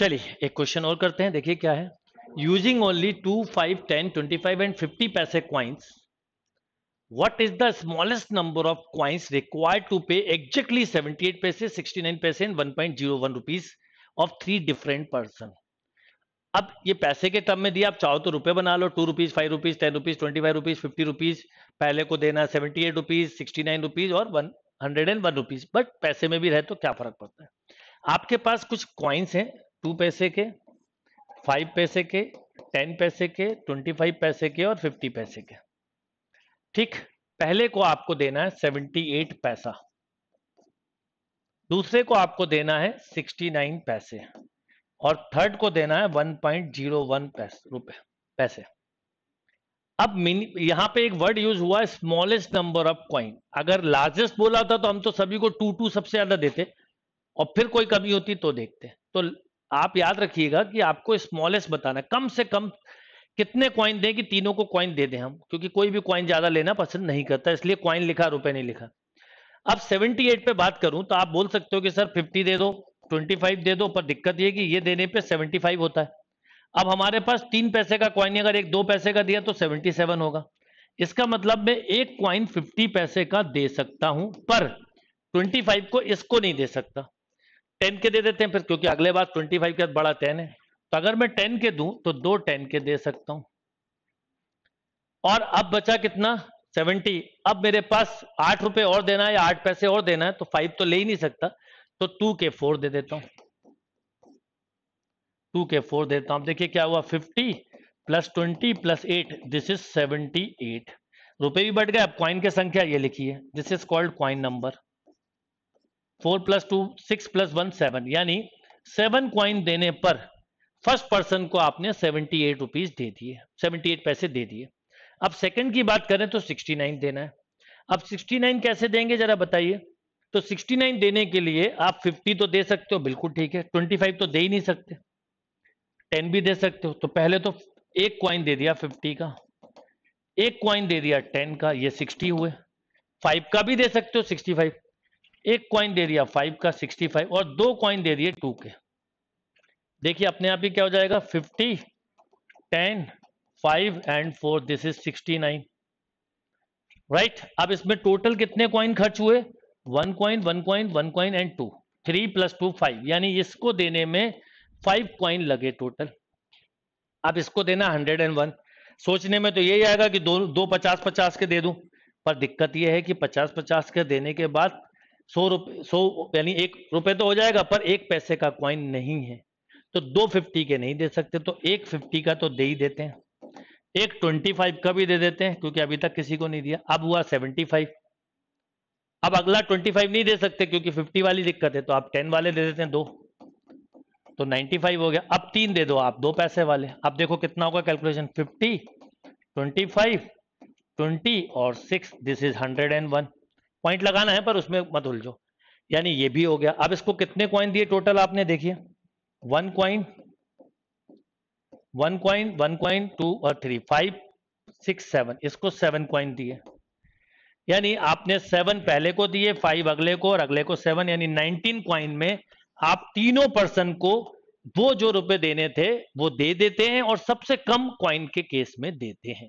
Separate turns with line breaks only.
चलिए एक क्वेश्चन और करते हैं देखिए क्या है using only two five ten twenty five and fifty पैसे coins what is the smallest number of coins required to pay of seventy eight पैसे सिक्सटी नाइन पैसे and one point zero one rupees of three different person अब ये पैसे के term में दिया आप चाहो तो रुपए बना लो two rupees five rupees ten rupees twenty five rupees fifty rupees पहले को देना seventy eight rupees sixty nine rupees और one hundred and one rupees but पैसे में भी रहे तो क्या फर्क पड़ता है आपके पास कुछ क्वाइंस हैं टू पैसे के फाइव पैसे के टेन पैसे के ट्वेंटी फाइव पैसे के और फिफ्टी पैसे के ठीक पहले को आपको देना है सेवेंटी एट पैसा दूसरे को आपको देना है सिक्सटी नाइन पैसे और थर्ड को देना है वन पॉइंट जीरो वन रुपए पैसे अब मिनी यहां पे एक वर्ड यूज हुआ है स्मॉलेस्ट नंबर ऑफ कॉइन अगर लार्जेस्ट बोला होता तो हम तो सभी को टू टू सबसे ज्यादा देते और फिर कोई कमी होती तो देखते तो आप याद रखिएगा कि आपको स्मॉलेस्ट बताना कम से कम कितने कॉइन दें कि तीनों को कॉइन दे दें हम क्योंकि कोई भी कॉइन ज्यादा लेना पसंद नहीं करता इसलिए कॉइन लिखा रुपए नहीं लिखा अब 78 पे बात करूं तो आप बोल सकते हो कि सर 50 दे दो 25 दे दो पर दिक्कत यह कि ये देने पे 75 होता है अब हमारे पास तीन पैसे का कॉइन अगर एक दो पैसे का दिया तो 77 होगा इसका मतलब मैं एक कॉइन 50 पैसे का दे सकता हूं पर 25 को इसको नहीं दे सकता टेन के दे देते हैं फिर क्योंकि अगले बार ट्वेंटी फाइव के बाद बड़ा टेन है तो अगर मैं टेन के दूं तो दो टेन के दे सकता हूं और अब बचा कितना सेवेंटी अब मेरे पास आठ रुपए और देना है या आठ पैसे और देना है तो फाइव तो ले ही नहीं सकता तो टू के फोर दे देता हूं टू के फोर देता हूं देखिए क्या हुआ fifty plus twenty plus eight this is seventy eight रुपए भी बढ़ गए अब क्वाइन की संख्या ये लिखी है this is called coin number four plus two six plus one seven यानी सेवन क्वाइन देने पर फर्स्ट पर्सन को आपने सेवेंटी एट रुपीज दे दिए सेवेंटी एट पैसे दे दिए अब सेकंड की बात करें तो सिक्सटी नाइन देना है अब सिक्सटी नाइन कैसे देंगे जरा बताइए तो सिक्सटी नाइन देने के लिए आप फिफ्टी तो दे सकते हो बिल्कुल ठीक है ट्वेंटी फाइव तो दे ही नहीं सकते टेन भी दे सकते हो तो पहले तो एक क्वाइन दे दिया फिफ्टी का एक क्वाइन दे दिया टेन का ये सिक्सटी हुए फाइव का भी दे सकते हो सिक्सटी फाइव एक क्वाइन दे दिया फाइव का सिक्सटी फाइव और दो क्वाइन दे दिए टू के देखिए अपने आप ही क्या हो जाएगा fifty ten five and four this is sixty nine right अब इसमें टोटल कितने क्वाइन खर्च हुए one coin one coin one coin and two three plus two five यानी इसको देने में फाइव क्वाइन लगे टोटल अब इसको देना हंड्रेड एंड वन सोचने में तो यही आएगा कि दो दो पचास पचास के दे दूं पर दिक्कत यह है कि पचास पचास के देने के बाद सौ रुपये सौ यानी एक रुपए तो हो जाएगा पर एक पैसे का क्वाइन नहीं है तो दो फिफ्टी के नहीं दे सकते तो एक फिफ्टी का तो दे ही देते हैं एक ट्वेंटी फाइव का भी दे देते हैं क्योंकि अभी तक किसी को नहीं दिया अब हुआ सेवेंटी फाइव अब अगला ट्वेंटी फाइव नहीं दे सकते क्योंकि फिफ्टी वाली दिक्कत है तो आप टेन वाले दे देते हैं दो तो नाइन्टी फाइव हो गया अब तीन दे दो आप दो पैसे वाले अब देखो कितना होगा calculation fifty twenty five twenty और six this is hundred and one point लगाना है पर उसमें मत उलझो यानी ये भी हो गया अब इसको कितने क्वाइन दिए टोटल आपने देखिए one coin one coin one coin two और थ्री फाइव सिक्स सेवन इसको सेवन क्वाइन दिए यानी आपने सेवन पहले को दिए फाइव अगले को और अगले को सेवन यानी नाइनटीन क्वाइन में आप तीनों पर्सन को वो जो रुपए देने थे वो दे देते हैं और सबसे कम क्वाइन के केस में देते हैं